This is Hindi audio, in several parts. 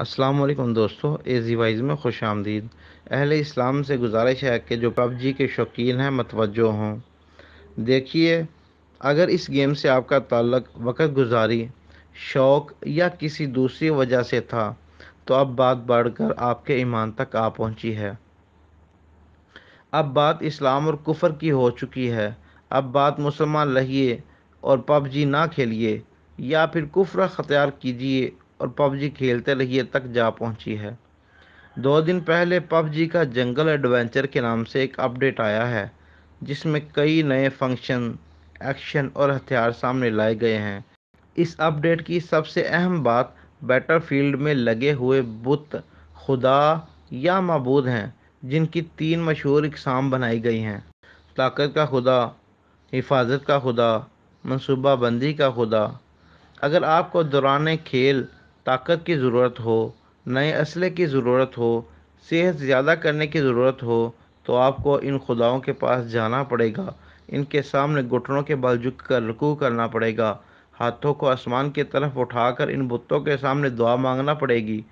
वालेकुम दोस्तों एजी वाइज में खुश आमदीद अहल इस्लाम से गुजारिश है कि जो पबजी के शौकीन हैं मतवजो हों देखिए अगर इस गेम से आपका ताल्लक वक़्त गुजारी शौक़ या किसी दूसरी वजह से था तो अब बात बढ़कर आपके ईमान तक आ पहुंची है अब बात इस्लाम और कुफर की हो चुकी है अब बात मुसलमान रहिए और पबजी ना खेलिए या फिर कुफर अख्तियार कीजिए और पबजी खेलते रहिए तक जा पहुंची है दो दिन पहले पबजी का जंगल एडवेंचर के नाम से एक अपडेट आया है जिसमें कई नए फंक्शन एक्शन और हथियार सामने लाए गए हैं इस अपडेट की सबसे अहम बात बैटलफील्ड में लगे हुए बुत खुदा या मबूद हैं जिनकी तीन मशहूर इकसाम बनाई गई हैं ताकत का खुदा हिफाजत का खुदा मनसूबाबंदी का खुदा अगर आपको दौरान खेल ताकत की ज़रूरत हो नए असले की ज़रूरत हो सेहत ज़्यादा करने की ज़रूरत हो तो आपको इन खुदाओं के पास जाना पड़ेगा इनके सामने घुटनों के बल झुक कर रुकू करना पड़ेगा हाथों को आसमान की तरफ उठाकर इन बुतों के सामने दुआ मांगना पड़ेगी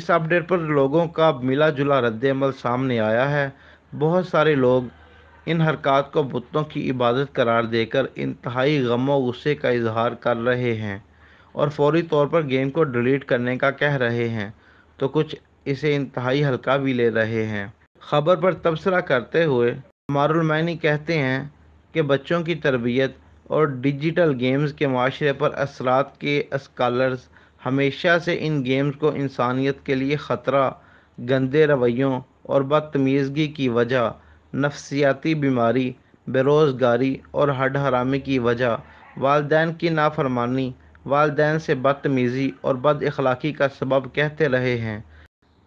इस अपडेट पर लोगों का मिला जुला रद्दमल सामने आया है बहुत सारे लोग इन हरकत को बुतों की इबादत करार देकर इंतहाई गमो गुस्से का इजहार कर रहे हैं और फौरी तौर पर गेम को डिलीट करने का कह रहे हैं तो कुछ इसे इंतहाई हल्का भी ले रहे हैं खबर पर तबसरा करते हुए मारुलमैनी कहते हैं कि बच्चों की तरबियत और डिजिटल गेम्स के माशरे पर असरात के स्कॉलर्स हमेशा से इन गेम्स को इंसानियत के लिए ख़तरा गंदे रवैयों और बदतमीज़गी की वजह नफसियाती बीमारी बेरोज़गारी और हड हरामी की वजह वालदेन की नाफरमानी वालदेन से बदतमीज़ी और बद अखलाक़ी का सबब कहते रहे हैं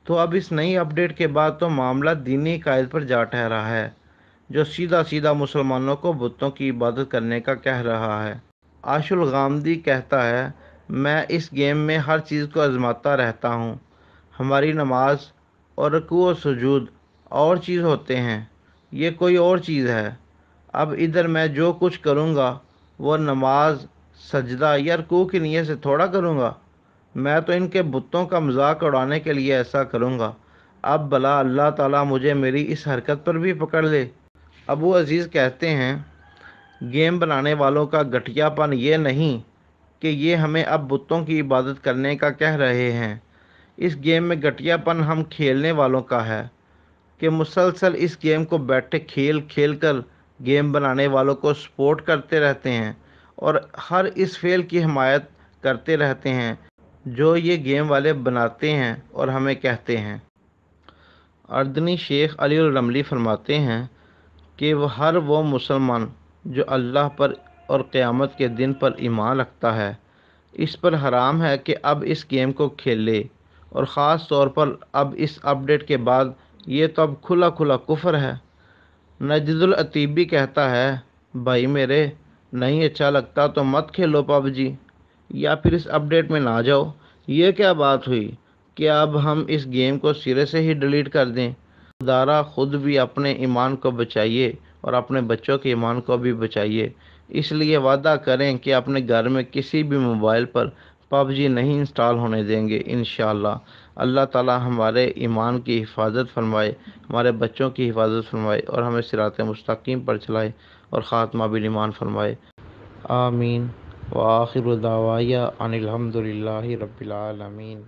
तो अब इस नई अपडेट के बाद तो मामला दीनी कायद पर जा ठहरा है जो सीधा सीधा मुसलमानों को बुतों की इबादत करने का कह रहा है आशुल गांधी कहता है मैं इस गेम में हर चीज़ को आजमाता रहता हूँ हमारी नमाज और रकू और सजूद और चीज़ होते हैं ये कोई और चीज़ है अब इधर मैं जो कुछ करूँगा वो नमाज सजदा या कू की नीयत से थोड़ा करूँगा मैं तो इनके बुतों का मजाक उड़ाने के लिए ऐसा करूँगा अब भला अल्लाह ताला मुझे मेरी इस हरकत पर भी पकड़ ले अबू अज़ीज़ कहते हैं गेम बनाने वालों का घटियापन ये नहीं कि ये हमें अब बुतों की इबादत करने का कह रहे हैं इस गेम में घटियापन हम खेलने वालों का है कि मुसलसल इस गेम को बैठे खेल खेल कर गेम बनाने वालों को सपोर्ट करते रहते हैं और हर इस फेल की हमायत करते रहते हैं जो ये गेम वाले बनाते हैं और हमें कहते हैं अर्दनी शेख अली रमली फरमाते हैं कि वह हर वो मुसलमान जो अल्लाह पर और क़्यामत के दिन पर ईमान रखता है इस पर हराम है कि अब इस गेम को खेले और ख़ास तौर पर अब इस अपडेट के बाद ये तो अब खुला खुला कुफर है नजदुलतीबी कहता है भाई मेरे नहीं अच्छा लगता तो मत खेलो पबजी या फिर इस अपडेट में ना जाओ ये क्या बात हुई कि अब हम इस गेम को सिरे से ही डिलीट कर दें दारा खुद भी अपने ईमान को बचाइए और अपने बच्चों के ईमान को भी बचाइए इसलिए वादा करें कि अपने घर में किसी भी मोबाइल पर पबजी नहीं इंस्टॉल होने देंगे इन अल्लाह ताला हमारे ईमान की हिफाजत फरमाए हमारे बच्चों की हिफाजत फरमाए और हमें सिरात मुस्तकीम पर चलाए और ख़ात्मा ईमान फरमाए आमीन व आखिर दावाया अनिलहमदिल्ला रबालमीन